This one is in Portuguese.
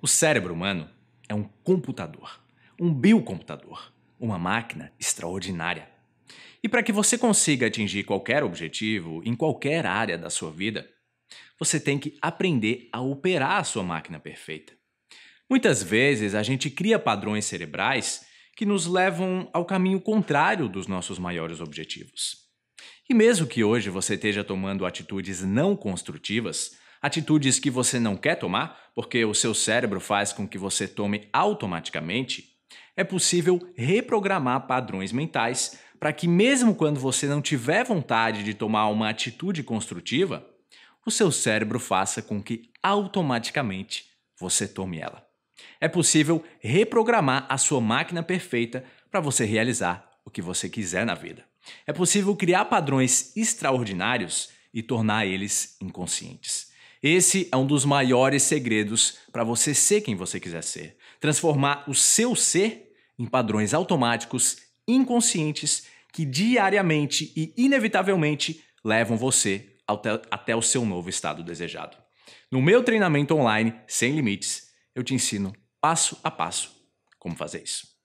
O cérebro humano é um computador, um biocomputador, uma máquina extraordinária. E para que você consiga atingir qualquer objetivo em qualquer área da sua vida, você tem que aprender a operar a sua máquina perfeita. Muitas vezes a gente cria padrões cerebrais que nos levam ao caminho contrário dos nossos maiores objetivos. E mesmo que hoje você esteja tomando atitudes não construtivas, atitudes que você não quer tomar, porque o seu cérebro faz com que você tome automaticamente, é possível reprogramar padrões mentais para que, mesmo quando você não tiver vontade de tomar uma atitude construtiva, o seu cérebro faça com que automaticamente você tome ela. É possível reprogramar a sua máquina perfeita para você realizar o que você quiser na vida. É possível criar padrões extraordinários e tornar eles inconscientes. Esse é um dos maiores segredos para você ser quem você quiser ser. Transformar o seu ser em padrões automáticos, inconscientes, que diariamente e inevitavelmente levam você até, até o seu novo estado desejado. No meu treinamento online, Sem Limites, eu te ensino passo a passo como fazer isso.